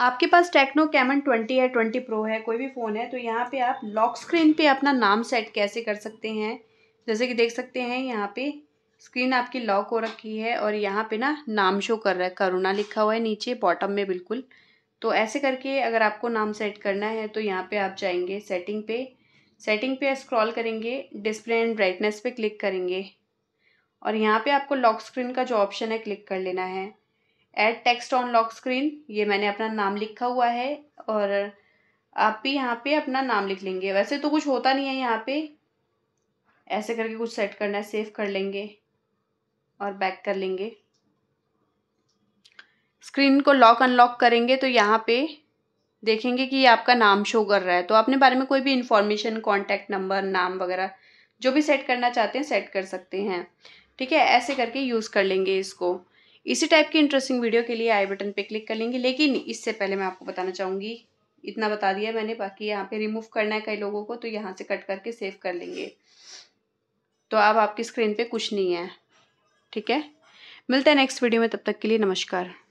आपके पास Tecno Camon twenty है ट्वेंटी प्रो है कोई भी फ़ोन है तो यहाँ पे आप लॉक स्क्रीन पे अपना नाम सेट कैसे कर सकते हैं जैसे कि देख सकते हैं यहाँ पे स्क्रीन आपकी लॉक हो रखी है और यहाँ पे ना नाम शो कर रहा है करुणा लिखा हुआ है नीचे बॉटम में बिल्कुल तो ऐसे करके अगर आपको नाम सेट करना है तो यहाँ पर आप जाएंगे सेटिंग पे सेटिंग पे स्क्रॉल करेंगे डिस्प्ले एंड ब्राइटनेस पे क्लिक करेंगे और यहाँ पे आपको लॉक स्क्रीन का जो ऑप्शन है क्लिक कर लेना है add text on lock screen ये मैंने अपना नाम लिखा हुआ है और आप भी यहाँ पे अपना नाम लिख लेंगे वैसे तो कुछ होता नहीं है यहाँ पे ऐसे करके कुछ सेट करना है सेव कर लेंगे और बैक कर लेंगे स्क्रीन को लॉक अनलॉक करेंगे तो यहाँ पे देखेंगे कि ये आपका नाम शो कर रहा है तो अपने बारे में कोई भी इन्फॉर्मेशन कॉन्टैक्ट नंबर नाम वगैरह जो भी सेट करना चाहते हैं सेट कर सकते हैं ठीक है ऐसे करके यूज़ कर लेंगे इसको इसी टाइप की इंटरेस्टिंग वीडियो के लिए आई बटन पे क्लिक कर लेंगे लेकिन इससे पहले मैं आपको बताना चाहूँगी इतना बता दिया मैंने बाकी यहाँ पे रिमूव करना है कई लोगों को तो यहाँ से कट करके सेव कर लेंगे तो अब आपकी स्क्रीन पे कुछ नहीं है ठीक है मिलते हैं नेक्स्ट वीडियो में तब तक के लिए नमस्कार